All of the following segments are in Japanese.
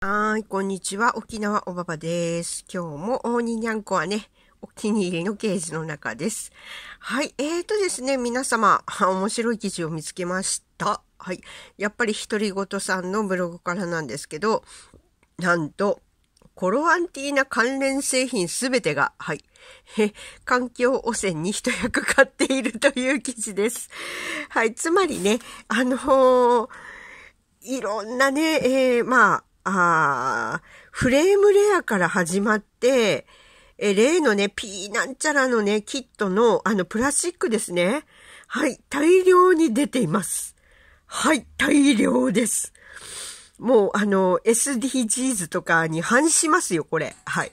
はい、こんにちは。沖縄おばばです。今日もおににゃんこはね、お気に入りのケージの中です。はい、えーとですね、皆様、面白い記事を見つけました。はい、やっぱり独り言さんのブログからなんですけど、なんと、コロアンティーナ関連製品すべてが、はい、環境汚染に一役買っているという記事です。はい、つまりね、あのー、いろんなね、えー、まあ、ああ、フレームレアから始まって、え、例のね、P なんちゃらのね、キットの、あの、プラスチックですね。はい、大量に出ています。はい、大量です。もう、あの、SDGs とかに反しますよ、これ。はい。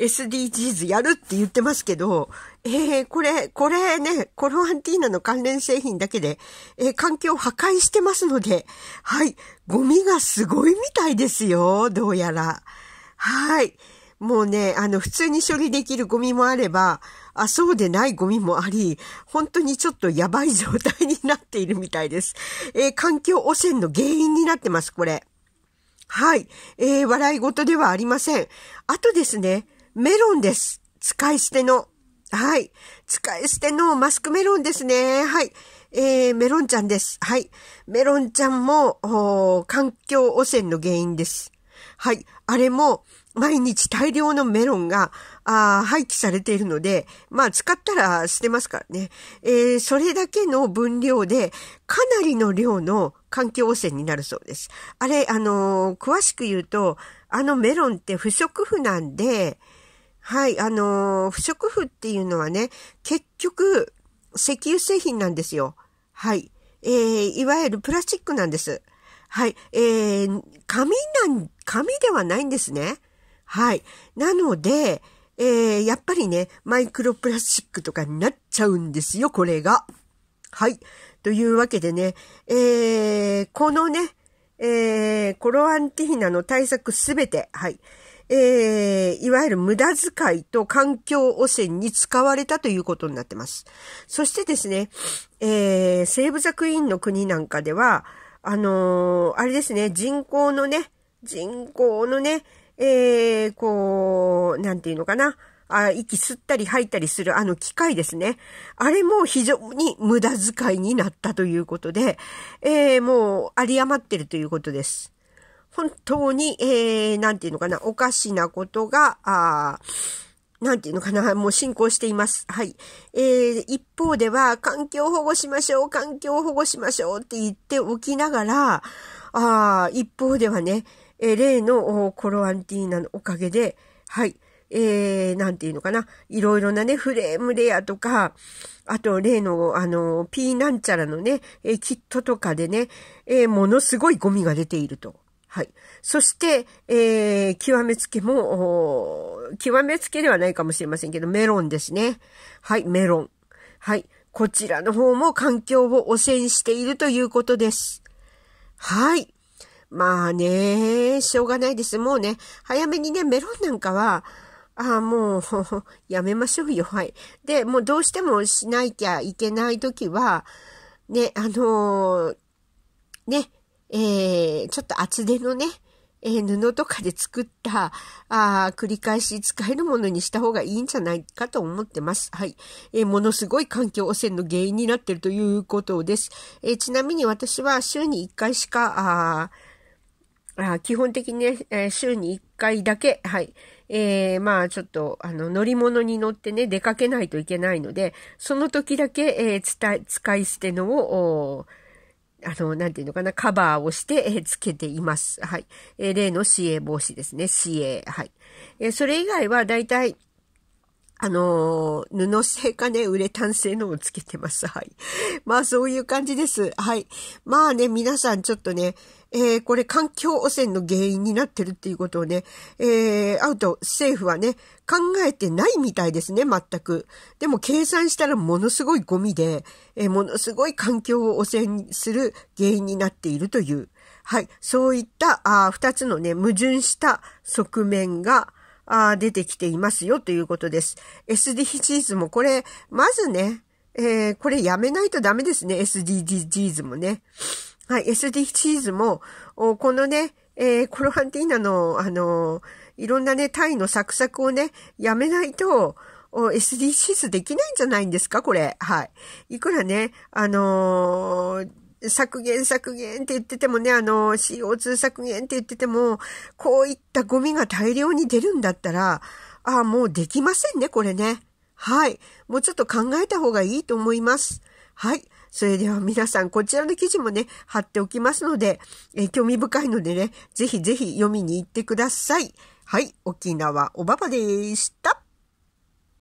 SDGs やるって言ってますけど、えー、これ、これね、コロアンティーナの関連製品だけで、えー、環境を破壊してますので、はい、ゴミがすごいみたいですよ、どうやら。はい。もうね、あの、普通に処理できるゴミもあれば、あ、そうでないゴミもあり、本当にちょっとやばい状態になっているみたいです。えー、環境汚染の原因になってます、これ。はい。えー、笑い事ではありません。あとですね、メロンです。使い捨ての。はい。使い捨てのマスクメロンですね。はい。えー、メロンちゃんです。はい。メロンちゃんも、お環境汚染の原因です。はい。あれも、毎日大量のメロンが、あ廃棄されているので、まあ、使ったら捨てますからね。えー、それだけの分量で、かなりの量の環境汚染になるそうです。あれ、あのー、詳しく言うと、あのメロンって不織布なんで、はい、あのー、不織布っていうのはね、結局、石油製品なんですよ。はい。えー、いわゆるプラスチックなんです。はい。えー、紙なん、紙ではないんですね。はい。なので、えー、やっぱりね、マイクロプラスチックとかになっちゃうんですよ、これが。はい。というわけでね、えー、このね、えー、コロアンティヒナの対策すべて、はい。えー、いわゆる無駄遣いと環境汚染に使われたということになってます。そしてですね、えー、セーブザクイーンの国なんかでは、あのー、あれですね、人口のね、人口のね、えー、こう、なんていうのかな、あ息吸ったり吐いたりするあの機械ですね。あれも非常に無駄遣いになったということで、えー、もう有り余ってるということです。本当に、えー、なんていうのかな、おかしなことが、あなんていうのかな、もう進行しています。はい。えー、一方では、環境保護しましょう、環境保護しましょうって言っておきながら、あ一方ではね、えー、例のコロアンティーナのおかげで、はい、えー、なんていうのかな、いろいろなね、フレームレアとか、あと、例の、あの、P なんちゃらのね、えー、キットとかでね、えー、ものすごいゴミが出ていると。はい。そして、えー、極めつけも、極めつけではないかもしれませんけど、メロンですね。はい、メロン。はい。こちらの方も環境を汚染しているということです。はい。まあね、しょうがないです。もうね、早めにね、メロンなんかは、ああ、もう、やめましょうよ。はい。で、もうどうしてもしなきゃいけないときは、ね、あのー、ね、えー、ちょっと厚手のね、えー、布とかで作った、あ繰り返し使えるものにした方がいいんじゃないかと思ってます。はい。えー、ものすごい環境汚染の原因になっているということです。えー、ちなみに私は週に1回しか、ああ基本的にね、え週に1回だけ、はい。えー、まあちょっと、あの、乗り物に乗ってね、出かけないといけないので、その時だけ、えー、使い捨てのを、あの、なんていうのかな、カバーをして、えー、つけています。はい。えー、例の CA 防止ですね。CA。はい。えー、それ以外は大体、あの布製かね、ウレタン製のをつけてます。はい。まあ、そういう感じです。はい。まあね、皆さんちょっとね、えー、これ環境汚染の原因になってるっていうことをね、えー、アウト、政府はね、考えてないみたいですね、全く。でも計算したらものすごいゴミで、えー、ものすごい環境を汚染する原因になっているという。はい。そういった、あ二つのね、矛盾した側面が、あ出てきていますよということです。SDGs もこれ、まずね、えー、これやめないとダメですね、SDGs もね。はい、SD チーズも、このね、えー、コロハンティーナの、あのー、いろんなね、タイのサクサクをね、やめないと、SD g ーズできないんじゃないんですかこれ。はい。いくらね、あのー削減削減って言っててもね、あの、CO2 削減って言ってても、こういったゴミが大量に出るんだったら、ああ、もうできませんね、これね。はい。もうちょっと考えた方がいいと思います。はい。それでは皆さん、こちらの記事もね、貼っておきますので、え興味深いのでね、ぜひぜひ読みに行ってください。はい、沖縄おばばでした。